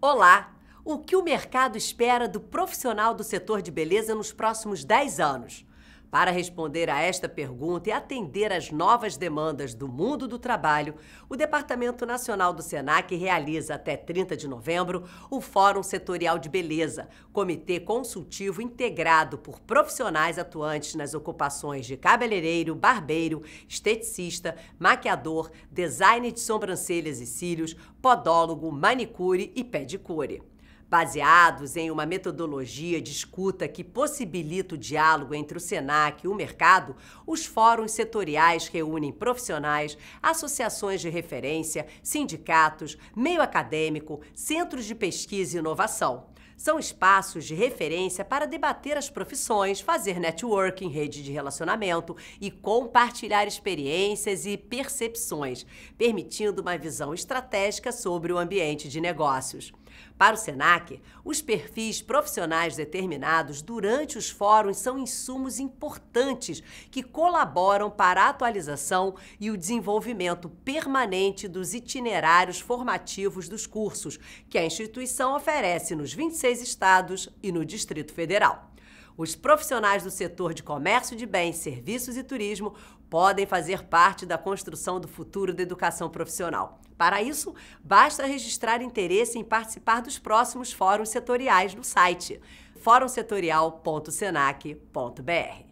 Olá! O que o mercado espera do profissional do setor de beleza nos próximos 10 anos? Para responder a esta pergunta e atender às novas demandas do mundo do trabalho, o Departamento Nacional do SENAC realiza até 30 de novembro o Fórum Setorial de Beleza, comitê consultivo integrado por profissionais atuantes nas ocupações de cabeleireiro, barbeiro, esteticista, maquiador, design de sobrancelhas e cílios, podólogo, manicure e pedicure baseados em uma metodologia de escuta que possibilita o diálogo entre o SENAC e o mercado, os fóruns setoriais reúnem profissionais, associações de referência, sindicatos, meio acadêmico, centros de pesquisa e inovação. São espaços de referência para debater as profissões, fazer networking, rede de relacionamento e compartilhar experiências e percepções, permitindo uma visão estratégica sobre o ambiente de negócios. Para o SENAC, os perfis profissionais determinados durante os fóruns são insumos importantes que colaboram para a atualização e o desenvolvimento permanente dos itinerários formativos dos cursos que a instituição oferece nos 26 estados e no Distrito Federal os profissionais do setor de comércio de bens, serviços e turismo podem fazer parte da construção do futuro da educação profissional. Para isso, basta registrar interesse em participar dos próximos fóruns setoriais no site fórumsetorial.senac.br.